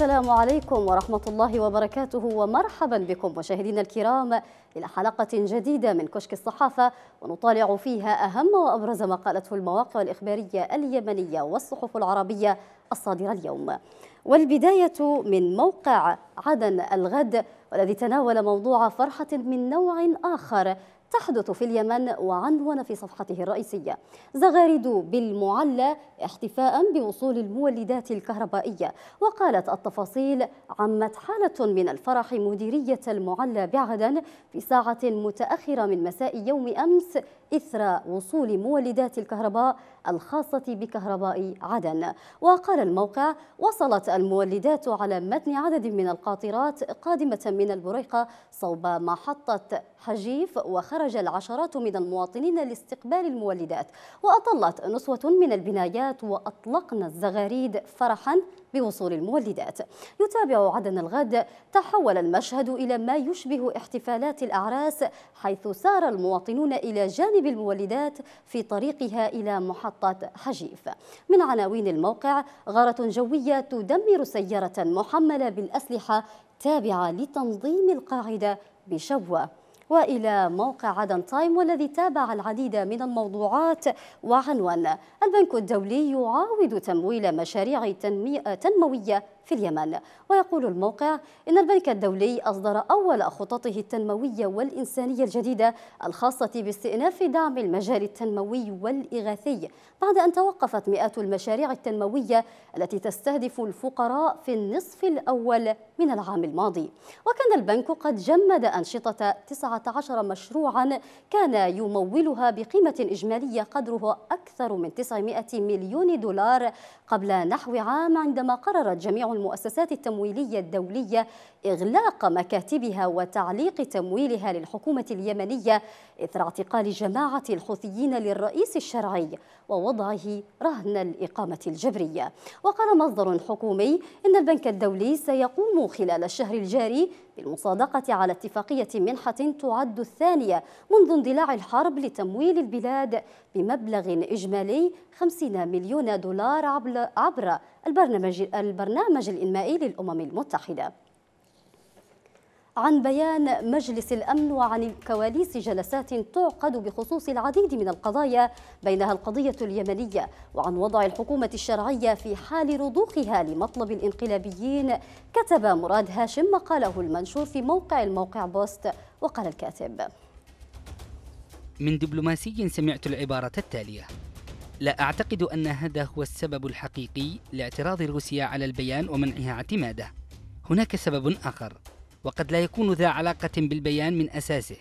السلام عليكم ورحمة الله وبركاته ومرحبا بكم مشاهدينا الكرام إلى حلقة جديدة من كشك الصحافة ونطالع فيها أهم وأبرز ما قالته المواقع الإخبارية اليمنية والصحف العربية الصادرة اليوم والبداية من موقع عدن الغد والذي تناول موضوع فرحة من نوع آخر تحدث في اليمن وعنون في صفحته الرئيسية زغارد بالمعلى احتفاء بوصول المولدات الكهربائية وقالت التفاصيل عمت حالة من الفرح مديرية المعلى بعدن في ساعة متأخرة من مساء يوم أمس إثر وصول مولدات الكهرباء الخاصة بكهرباء عدن وقال الموقع وصلت المولدات على متن عدد من القاطرات قادمة من البريقة صوب محطة حجيف وخرج العشرات من المواطنين لاستقبال المولدات وأطلت نسوة من البنايات وأطلقن الزغاريد فرحا بوصول المولدات يتابع عدن الغد تحول المشهد إلى ما يشبه احتفالات الأعراس حيث سار المواطنون إلى جانب المولدات في طريقها إلى محطة حجيف من عناوين الموقع غارة جوية تدمر سيارة محملة بالأسلحة تابعة لتنظيم القاعدة بشبوة وإلى موقع عدن تايم والذي تابع العديد من الموضوعات وعنوان البنك الدولي يعاود تمويل مشاريع تنموية في اليمن ويقول الموقع إن البنك الدولي أصدر أول خططه التنموية والإنسانية الجديدة الخاصة باستئناف دعم المجال التنموي والإغاثي بعد أن توقفت مئات المشاريع التنموية التي تستهدف الفقراء في النصف الأول من العام الماضي وكان البنك قد جمد أنشطة 19 مشروعا كان يمولها بقيمة إجمالية قدرها أكثر من 900 مليون دولار قبل نحو عام عندما قررت جميع المؤسسات التمويلية الدولية إغلاق مكاتبها وتعليق تمويلها للحكومة اليمنية إثر اعتقال جماعة الحوثيين للرئيس الشرعي ووضعه رهن الإقامة الجبرية وقال مصدر حكومي إن البنك الدولي سيقوم خلال الشهر الجاري بالمصادقة على اتفاقية منحة تعد الثانية منذ اندلاع الحرب لتمويل البلاد بمبلغ إجمالي 50 مليون دولار عبر البرنامج البرنامج الإنمائي للأمم المتحدة عن بيان مجلس الأمن وعن كواليس جلسات تعقد بخصوص العديد من القضايا بينها القضية اليمنية وعن وضع الحكومة الشرعية في حال رضوخها لمطلب الانقلابيين كتب مراد هاشم مقاله المنشور في موقع الموقع بوست وقال الكاتب من دبلوماسي سمعت العبارة التالية لا أعتقد أن هذا هو السبب الحقيقي لاعتراض روسيا على البيان ومنعها اعتماده هناك سبب آخر وقد لا يكون ذا علاقة بالبيان من أساسه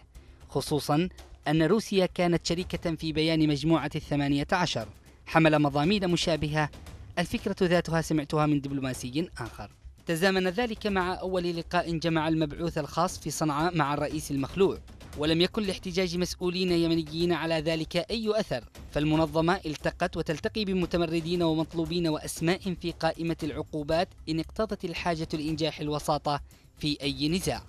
خصوصا أن روسيا كانت شريكة في بيان مجموعة الثمانية عشر حمل مضامين مشابهة الفكرة ذاتها سمعتها من دبلوماسي آخر تزامن ذلك مع أول لقاء جمع المبعوث الخاص في صنعاء مع الرئيس المخلوع ولم يكن لاحتجاج مسؤولين يمنيين على ذلك أي أثر فالمنظمة التقت وتلتقي بمتمردين ومطلوبين وأسماء في قائمة العقوبات إن اقتضت الحاجة لإنجاح الوساطة في أي نزاع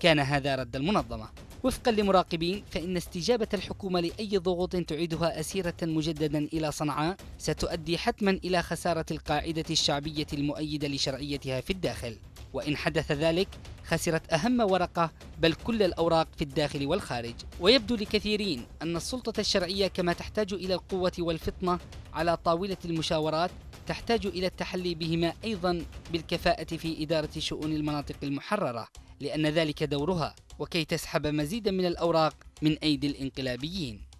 كان هذا رد المنظمة وفقا لمراقبين فإن استجابة الحكومة لأي ضغوط تعيدها أسيرة مجددا إلى صنعاء ستؤدي حتما إلى خسارة القاعدة الشعبية المؤيدة لشرعيتها في الداخل وإن حدث ذلك خسرت أهم ورقة بل كل الأوراق في الداخل والخارج ويبدو لكثيرين أن السلطة الشرعية كما تحتاج إلى القوة والفطنة على طاولة المشاورات تحتاج إلى التحلي بهما أيضا بالكفاءة في إدارة شؤون المناطق المحررة لأن ذلك دورها وكي تسحب مزيدا من الأوراق من أيدي الانقلابيين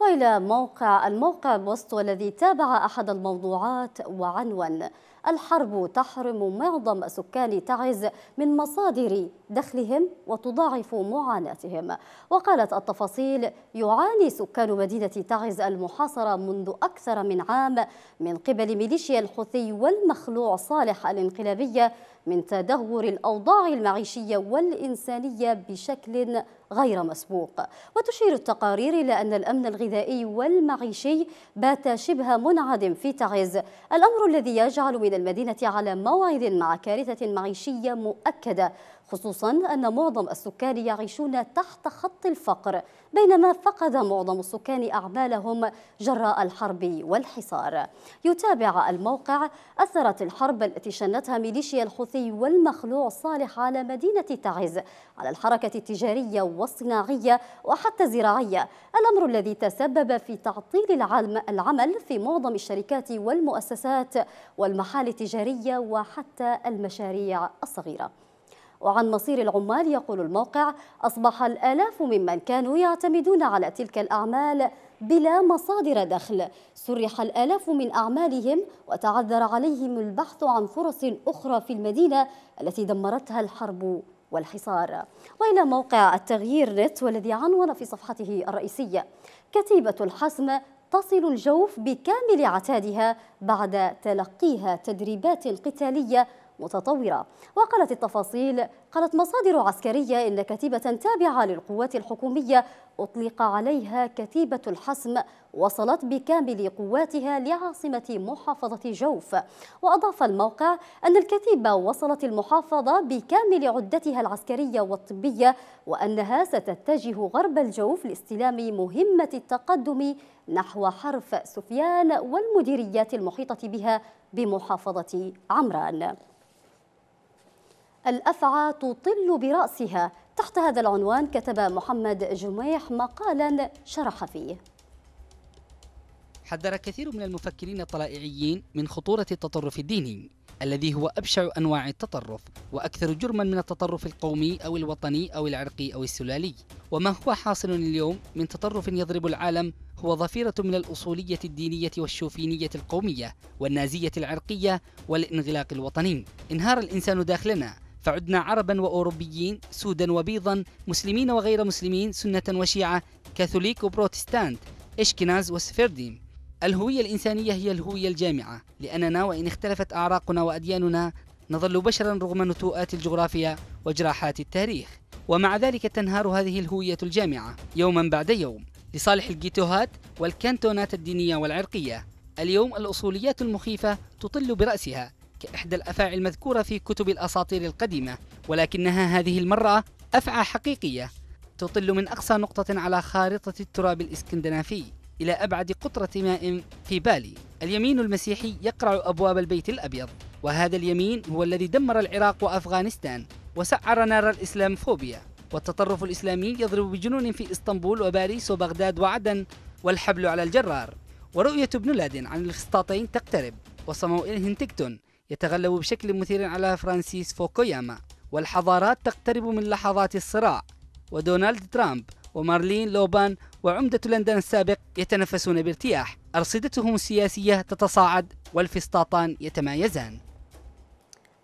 وإلى موقع الموقع بوست الذي تابع أحد الموضوعات وعنوان الحرب تحرم معظم سكان تعز من مصادر دخلهم وتضاعف معاناتهم وقالت التفاصيل يعاني سكان مدينة تعز المحاصرة منذ أكثر من عام من قبل ميليشيا الحوثي والمخلوع صالح الانقلابية من تدهور الأوضاع المعيشية والإنسانية بشكل غير مسبوق وتشير التقارير إلى أن الأمن الغذائي والمعيشي بات شبه منعدم في تعز الأمر الذي يجعل من المدينة على موعد مع كارثة معيشية مؤكدة خصوصا أن معظم السكان يعيشون تحت خط الفقر بينما فقد معظم السكان أعمالهم جراء الحرب والحصار يتابع الموقع أثرت الحرب التي شنتها ميليشيا الحوثي والمخلوع صالح على مدينة تعز على الحركة التجارية والصناعية وحتى الزراعية الأمر الذي تسبب في تعطيل العمل في معظم الشركات والمؤسسات والمحال التجارية وحتى المشاريع الصغيرة وعن مصير العمال يقول الموقع أصبح الآلاف ممن كانوا يعتمدون على تلك الأعمال بلا مصادر دخل سرح الآلاف من أعمالهم وتعذر عليهم البحث عن فرص أخرى في المدينة التي دمرتها الحرب والحصار وإلى موقع التغيير نت والذي عنون في صفحته الرئيسية كتيبة الحسم تصل الجوف بكامل عتادها بعد تلقيها تدريبات قتالية متطورة وقالت التفاصيل قالت مصادر عسكرية إن كتيبة تابعة للقوات الحكومية أطلق عليها كتيبة الحسم وصلت بكامل قواتها لعاصمة محافظة جوف وأضاف الموقع أن الكتيبة وصلت المحافظة بكامل عدتها العسكرية والطبية وأنها ستتجه غرب الجوف لاستلام مهمة التقدم نحو حرف سفيان والمديريات المحيطة بها بمحافظة عمران الأفعى تطل برأسها تحت هذا العنوان كتب محمد جميح مقالا شرح فيه حذر كثير من المفكرين الطلائعيين من خطورة التطرف الديني الذي هو أبشع أنواع التطرف وأكثر جرما من التطرف القومي أو الوطني أو العرقي أو السلالي وما هو حاصل اليوم من تطرف يضرب العالم هو ظفيرة من الأصولية الدينية والشوفينية القومية والنازية العرقية والانغلاق الوطني انهار الإنسان داخلنا فعدنا عربا وأوروبيين سودا وبيضا مسلمين وغير مسلمين سنة وشيعة كاثوليك وبروتستانت إشكناز وسفرديم الهوية الإنسانية هي الهوية الجامعة لأننا وإن اختلفت أعراقنا وأدياننا نظل بشرا رغم نتوءات الجغرافيا وجراحات التاريخ ومع ذلك تنهار هذه الهوية الجامعة يوما بعد يوم لصالح الجيتوهات والكانتونات الدينية والعرقية اليوم الأصوليات المخيفة تطل برأسها كإحدى الأفاعي المذكورة في كتب الأساطير القديمة ولكنها هذه المرة أفعى حقيقية تطل من أقصى نقطة على خارطة التراب الإسكندنافي إلى أبعد قطرة ماء في بالي اليمين المسيحي يقرع أبواب البيت الأبيض وهذا اليمين هو الذي دمر العراق وأفغانستان وسعر نار الإسلامفوبيا والتطرف الإسلامي يضرب بجنون في إسطنبول وباريس وبغداد وعدن والحبل على الجرار ورؤية ابن لادن عن الفسطاطين تقترب وصموئيل هنتكتون يتغلب بشكل مثير على فرانسيس فوكوياما والحضارات تقترب من لحظات الصراع ودونالد ترامب ومارلين لوبان وعمدة لندن السابق يتنفسون بارتياح أرصدتهم السياسية تتصاعد والفسطاطان يتمايزان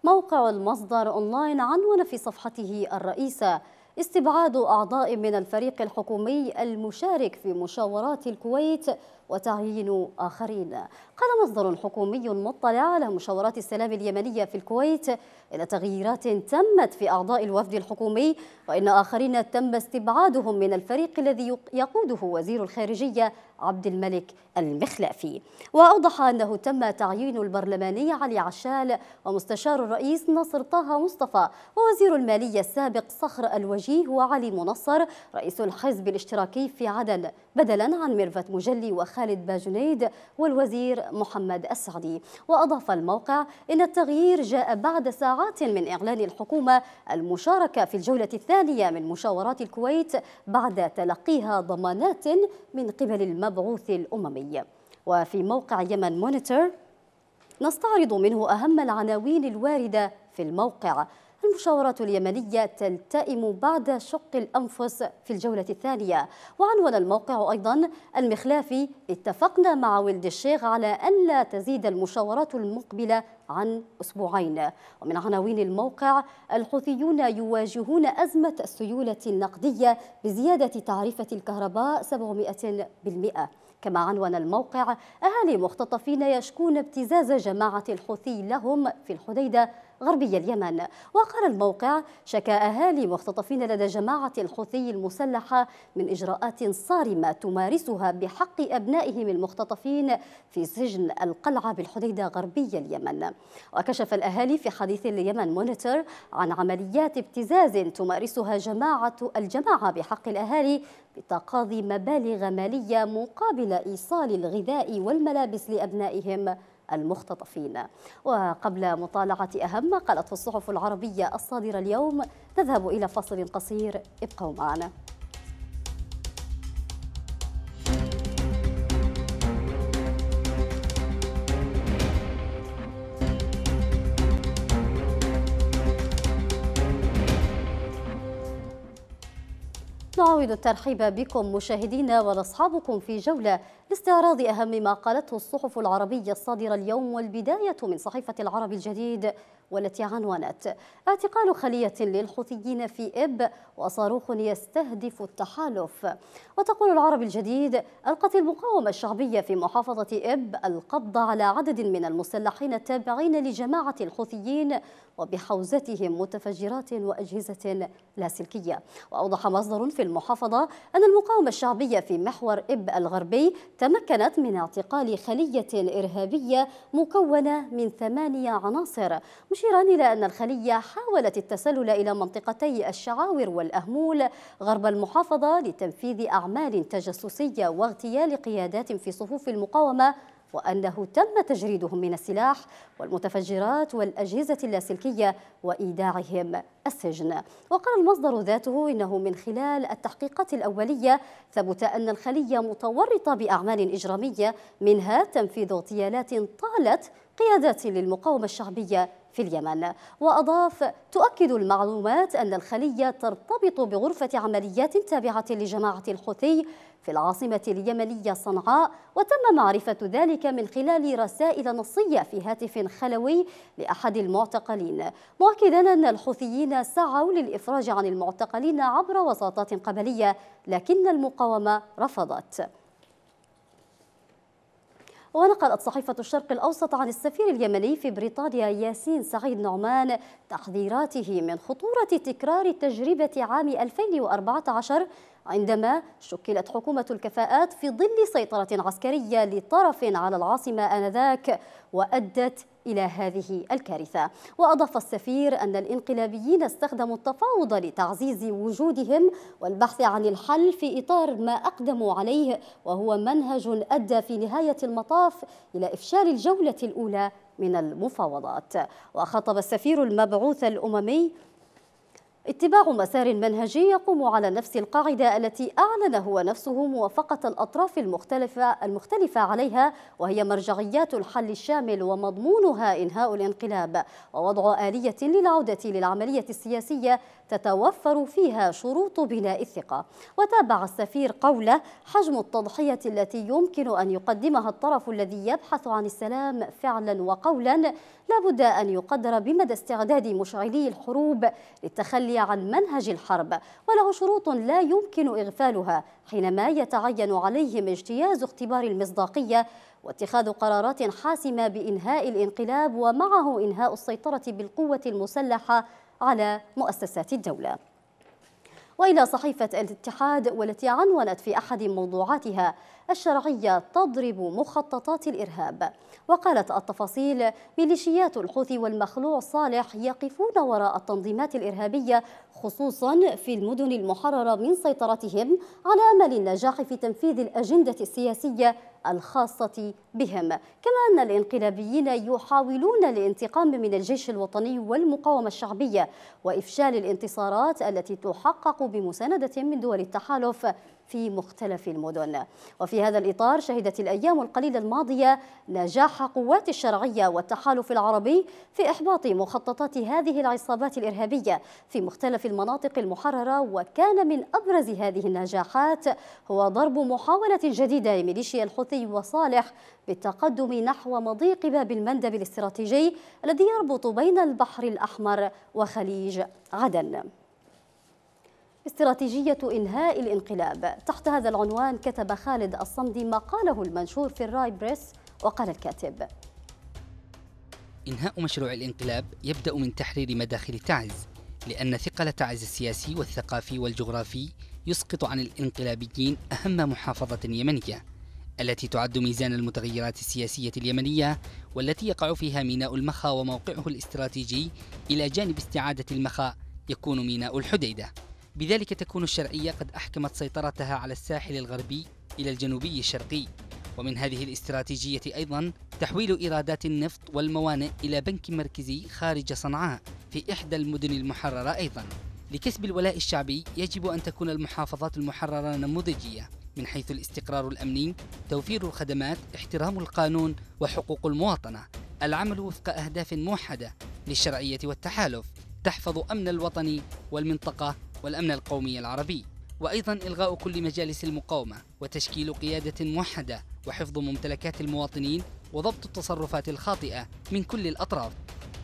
موقع المصدر أونلاين عنون في صفحته الرئيسة استبعاد أعضاء من الفريق الحكومي المشارك في مشاورات الكويت وتعيين آخرين قال مصدر حكومي مطلع على مشاورات السلام اليمنية في الكويت إلى تغييرات تمت في أعضاء الوفد الحكومي وإن آخرين تم استبعادهم من الفريق الذي يقوده وزير الخارجية عبد الملك المخلافي وأوضح أنه تم تعيين البرلماني علي عشال ومستشار الرئيس نصر طه مصطفى ووزير المالية السابق صخر الوجيه وعلي منصر رئيس الحزب الاشتراكي في عدن بدلا عن ميرفت مجلي وخالد خالد باجنيد والوزير محمد السعدي وأضاف الموقع إن التغيير جاء بعد ساعات من إعلان الحكومة المشاركة في الجولة الثانية من مشاورات الكويت بعد تلقيها ضمانات من قبل المبعوث الأممي وفي موقع يمن مونيتور نستعرض منه أهم العناوين الواردة في الموقع المشاورات اليمنية تلتئم بعد شق الأنفس في الجولة الثانية وعنون الموقع أيضا المخلافي اتفقنا مع ولد الشيخ على أن لا تزيد المشاورات المقبلة عن أسبوعين ومن عناوين الموقع الحوثيون يواجهون أزمة السيولة النقدية بزيادة تعرفة الكهرباء 700% كما عنون الموقع أهالي مختطفين يشكون ابتزاز جماعة الحوثي لهم في الحديدة غربي اليمن وقال الموقع شكا أهالي مختطفين لدى جماعة الحوثي المسلحة من إجراءات صارمة تمارسها بحق أبنائهم المختطفين في سجن القلعة بالحديدة غربي اليمن وكشف الأهالي في حديث اليمن مونيتور عن عمليات ابتزاز تمارسها جماعة الجماعة بحق الأهالي بتقاضي مبالغ مالية مقابل إيصال الغذاء والملابس لأبنائهم المختطفين وقبل مطالعة أهم ما قالته الصحف العربية الصادرة اليوم نذهب إلى فاصل قصير ابقوا معنا نعاود الترحيب بكم مشاهدينا ونصحابكم في جولة لاستعراض أهم ما قالته الصحف العربية الصادرة اليوم والبداية من صحيفة العرب الجديد والتي عنونت اعتقال خلية للحوثيين في إب وصاروخ يستهدف التحالف وتقول العرب الجديد ألقت المقاومة الشعبية في محافظة إب القبض على عدد من المسلحين التابعين لجماعة الحوثيين وبحوزتهم متفجرات وأجهزة لاسلكية وأوضح مصدر في المحافظة أن المقاومة الشعبية في محور إب الغربي تمكنت من اعتقال خلية إرهابية مكونة من ثمانية عناصر مشيرا إلى أن الخلية حاولت التسلل إلى منطقتي الشعاور والأهمول غرب المحافظة لتنفيذ أعمال تجسسية واغتيال قيادات في صفوف المقاومة وأنه تم تجريدهم من السلاح والمتفجرات والأجهزة اللاسلكية وإيداعهم السجن وقال المصدر ذاته إنه من خلال التحقيقات الأولية ثبت أن الخلية متورطة بأعمال إجرامية منها تنفيذ اغتيالات طالت قيادات للمقاومة الشعبية في اليمن وأضاف تؤكد المعلومات أن الخلية ترتبط بغرفة عمليات تابعة لجماعة الحوثي في العاصمة اليمنية صنعاء وتم معرفة ذلك من خلال رسائل نصية في هاتف خلوي لأحد المعتقلين مؤكدا أن الحوثيين سعوا للإفراج عن المعتقلين عبر وساطات قبلية لكن المقاومة رفضت ونقلت صحيفة الشرق الأوسط عن السفير اليمني في بريطانيا ياسين سعيد نعمان تحذيراته من خطورة تكرار تجربة عام 2014 عندما شكلت حكومة الكفاءات في ظل سيطرة عسكرية لطرف على العاصمة آنذاك وأدت إلى هذه الكارثة وأضاف السفير أن الإنقلابيين استخدموا التفاوض لتعزيز وجودهم والبحث عن الحل في إطار ما أقدموا عليه وهو منهج أدى في نهاية المطاف إلى إفشال الجولة الأولى من المفاوضات وخطب السفير المبعوث الأممي اتباع مسار منهجي يقوم على نفس القاعدة التي أعلن هو نفسه موافقة الأطراف المختلفة, المختلفة عليها وهي مرجعيات الحل الشامل ومضمونها إنهاء الانقلاب ووضع آلية للعودة للعملية السياسية تتوفر فيها شروط بناء الثقة وتابع السفير قوله حجم التضحية التي يمكن أن يقدمها الطرف الذي يبحث عن السلام فعلا وقولا لابد أن يقدر بمدى استعداد مشعلي الحروب للتخلي عن منهج الحرب وله شروط لا يمكن إغفالها حينما يتعين عليهم اجتياز اختبار المصداقية واتخاذ قرارات حاسمة بإنهاء الانقلاب ومعه إنهاء السيطرة بالقوة المسلحة على مؤسسات الدولة وإلى صحيفة الاتحاد والتي عنونت في أحد موضوعاتها الشرعية تضرب مخططات الإرهاب وقالت التفاصيل ميليشيات الحوثي والمخلوع صالح يقفون وراء التنظيمات الإرهابية خصوصا في المدن المحررة من سيطرتهم على أمل النجاح في تنفيذ الأجندة السياسية الخاصة بهم كما أن الانقلابيين يحاولون الانتقام من الجيش الوطني والمقاومة الشعبية وإفشال الانتصارات التي تحقق بمساندة من دول التحالف في مختلف المدن وفي هذا الإطار شهدت الأيام القليلة الماضية نجاح قوات الشرعية والتحالف العربي في إحباط مخططات هذه العصابات الإرهابية في مختلف المناطق المحررة وكان من أبرز هذه النجاحات هو ضرب محاولة جديدة لميليشيا الحوثي وصالح بالتقدم نحو مضيق باب المندب الاستراتيجي الذي يربط بين البحر الأحمر وخليج عدن استراتيجية إنهاء الانقلاب تحت هذا العنوان كتب خالد الصمدي ما قاله المنشور في الراي بريس وقال الكاتب إنهاء مشروع الانقلاب يبدأ من تحرير مداخل تعز لأن ثقل تعز السياسي والثقافي والجغرافي يسقط عن الانقلابيين أهم محافظة يمنية التي تعد ميزان المتغيرات السياسية اليمنية والتي يقع فيها ميناء المخا وموقعه الاستراتيجي إلى جانب استعادة المخا يكون ميناء الحديدة بذلك تكون الشرعية قد أحكمت سيطرتها على الساحل الغربي إلى الجنوبي الشرقي ومن هذه الاستراتيجية أيضا تحويل إيرادات النفط والموانئ إلى بنك مركزي خارج صنعاء في إحدى المدن المحررة أيضا لكسب الولاء الشعبي يجب أن تكون المحافظات المحررة نموذجية من حيث الاستقرار الأمني توفير الخدمات احترام القانون وحقوق المواطنة العمل وفق أهداف موحدة للشرعية والتحالف تحفظ أمن الوطن والمنطقة والأمن القومي العربي وأيضا إلغاء كل مجالس المقاومة وتشكيل قيادة موحدة وحفظ ممتلكات المواطنين وضبط التصرفات الخاطئة من كل الأطراف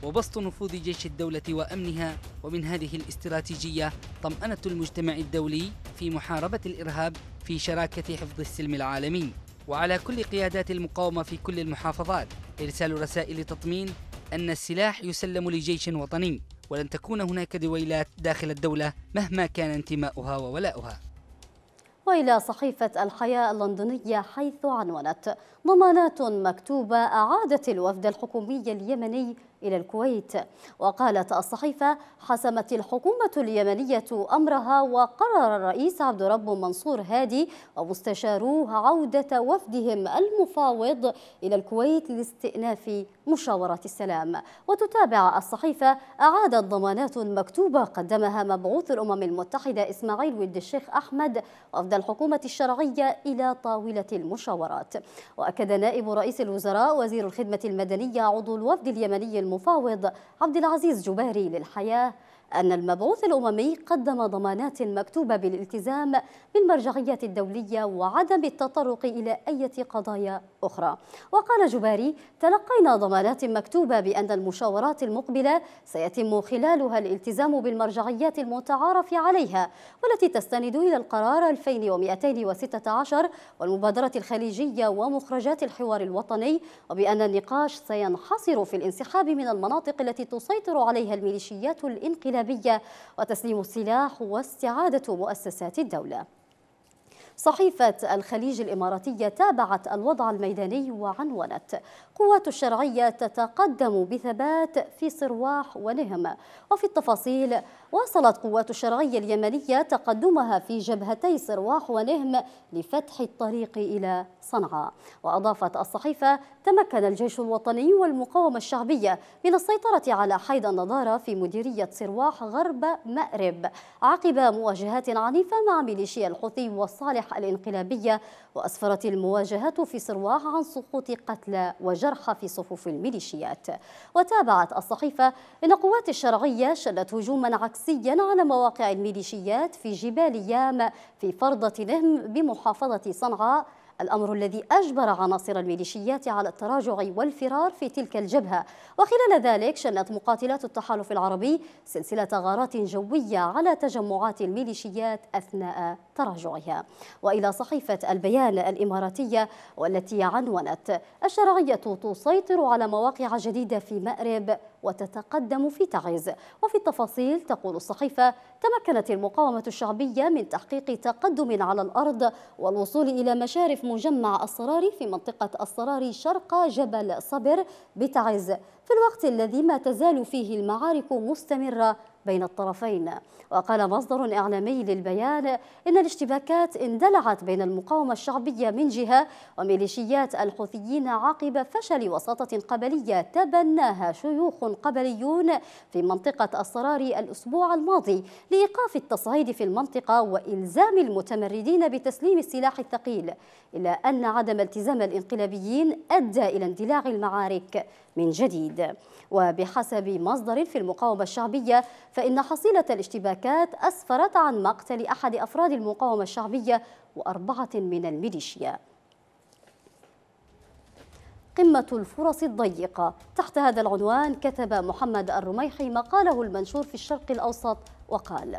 وبسط نفوذ جيش الدولة وأمنها ومن هذه الاستراتيجية طمأنة المجتمع الدولي في محاربة الإرهاب في شراكة حفظ السلم العالمي وعلى كل قيادات المقاومة في كل المحافظات إرسال رسائل تطمين أن السلاح يسلم لجيش وطني ولن تكون هناك دويلات داخل الدولة مهما كان انتماؤها وولاؤها وإلى صحيفة الحياة اللندنية حيث عنونت ضمانات مكتوبة أعادت الوفد الحكومي اليمني إلى الكويت وقالت الصحيفة حسمت الحكومة اليمنية أمرها وقرر الرئيس عبد رب منصور هادي ومستشاروه عودة وفدهم المفاوض إلى الكويت لاستئناف مشاورات السلام وتتابع الصحيفة أعادت ضمانات مكتوبة قدمها مبعوث الأمم المتحدة إسماعيل ولد الشيخ أحمد وفد الحكومة الشرعية إلى طاولة المشاورات وأكد نائب رئيس الوزراء وزير الخدمة المدنية عضو الوفد اليمني المفاوض عبد العزيز جباري للحياة أن المبعوث الأممي قدم ضمانات مكتوبة بالالتزام بالمرجعية الدولية وعدم التطرق إلى أي قضايا أخرى وقال جباري تلقينا ضمانات مكتوبة بأن المشاورات المقبلة سيتم خلالها الالتزام بالمرجعيات المتعارف عليها والتي تستند إلى القرار 2216 والمبادرة الخليجية ومخرجات الحوار الوطني وبأن النقاش سينحصر في الانسحاب من المناطق التي تسيطر عليها الميليشيات الانقلابية الأجنبية وتسليم السلاح واستعادة مؤسسات الدولة صحيفة الخليج الإماراتية تابعت الوضع الميداني وعنونت قوات الشرعية تتقدم بثبات في صرواح ولهم وفي التفاصيل واصلت قوات الشرعية اليمنية تقدمها في جبهتي صرواح ونهم لفتح الطريق إلى صنعاء وأضافت الصحيفة تمكن الجيش الوطني والمقاومة الشعبية من السيطرة على حيد النضارة في مديرية صرواح غرب مأرب عقب مواجهات عنيفة مع ميليشيا الحوثي والصالح الانقلابية وأسفرت المواجهات في صرواح عن سقوط قتلى وجرحى الجرحى في صفوف الميليشيات وتابعت الصحيفة أن قوات الشرعية شنت هجوما عكسيا على مواقع الميليشيات في جبال يام في فرضة نهم بمحافظة صنعاء الأمر الذي أجبر عناصر الميليشيات على التراجع والفرار في تلك الجبهة وخلال ذلك شنت مقاتلات التحالف العربي سلسلة غارات جوية على تجمعات الميليشيات أثناء تراجعها وإلى صحيفة البيان الإماراتية والتي عنونت الشرعية تسيطر على مواقع جديدة في مأرب وتتقدم في تعز وفي التفاصيل تقول الصحيفة تمكنت المقاومة الشعبية من تحقيق تقدم على الأرض والوصول إلى مشارف مجمع الصراري في منطقة الصراري شرق جبل صبر بتعز في الوقت الذي ما تزال فيه المعارك مستمرة بين الطرفين وقال مصدر إعلامي للبيان إن الاشتباكات اندلعت بين المقاومة الشعبية من جهة وميليشيات الحوثيين عقب فشل وساطة قبلية تبناها شيوخ قبليون في منطقة الصرار الأسبوع الماضي لإيقاف التصعيد في المنطقة وإلزام المتمردين بتسليم السلاح الثقيل إلا أن عدم التزام الانقلابيين أدى إلى اندلاع المعارك من جديد وبحسب مصدر في المقاومة الشعبية فإن حصيلة الاشتباكات أسفرت عن مقتل أحد أفراد المقاومة الشعبية وأربعة من الميليشيا قمة الفرص الضيقة تحت هذا العنوان كتب محمد الرميحي مقاله المنشور في الشرق الأوسط وقال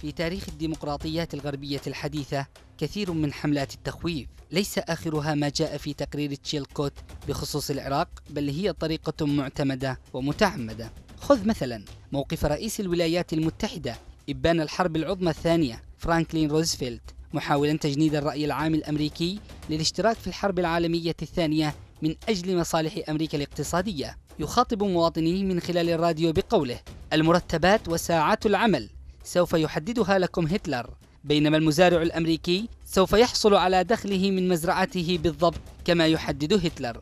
في تاريخ الديمقراطيات الغربية الحديثة كثير من حملات التخويف ليس آخرها ما جاء في تقرير تشيلكوت بخصوص العراق بل هي طريقة معتمدة ومتعمدة خذ مثلا موقف رئيس الولايات المتحدة إبان الحرب العظمى الثانية فرانكلين روزفلت محاولا تجنيد الرأي العام الأمريكي للاشتراك في الحرب العالمية الثانية من أجل مصالح أمريكا الاقتصادية يخاطب مواطنيه من خلال الراديو بقوله المرتبات وساعات العمل سوف يحددها لكم هتلر بينما المزارع الأمريكي سوف يحصل على دخله من مزرعته بالضبط كما يحدد هتلر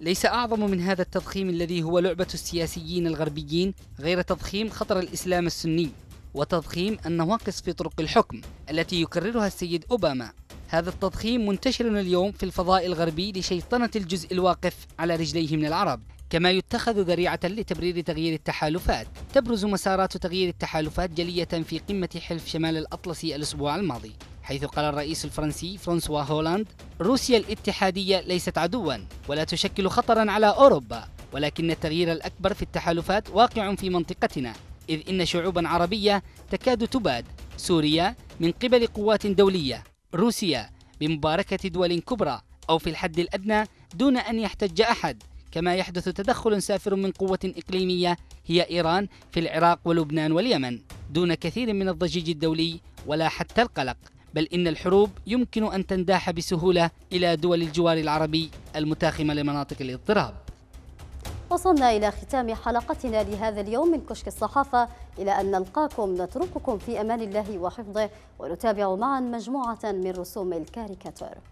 ليس أعظم من هذا التضخيم الذي هو لعبة السياسيين الغربيين غير تضخيم خطر الإسلام السني وتضخيم النواقص في طرق الحكم التي يكررها السيد أوباما هذا التضخيم منتشر اليوم في الفضاء الغربي لشيطنة الجزء الواقف على رجليه من العرب كما يتخذ ذريعة لتبرير تغيير التحالفات تبرز مسارات تغيير التحالفات جلية في قمة حلف شمال الأطلسي الأسبوع الماضي حيث قال الرئيس الفرنسي فرانسوا هولاند روسيا الاتحادية ليست عدوا ولا تشكل خطرا على أوروبا ولكن التغيير الأكبر في التحالفات واقع في منطقتنا إذ إن شعوبا عربية تكاد تباد سوريا من قبل قوات دولية روسيا بمباركة دول كبرى أو في الحد الأدنى دون أن يحتج أحد كما يحدث تدخل سافر من قوة إقليمية هي إيران في العراق ولبنان واليمن دون كثير من الضجيج الدولي ولا حتى القلق بل إن الحروب يمكن أن تنداح بسهولة إلى دول الجوار العربي المتاخمة لمناطق الاضطراب وصلنا إلى ختام حلقتنا لهذا اليوم من كشك الصحافة إلى أن نلقاكم نترككم في أمان الله وحفظه ونتابع معا مجموعة من رسوم الكاريكاتور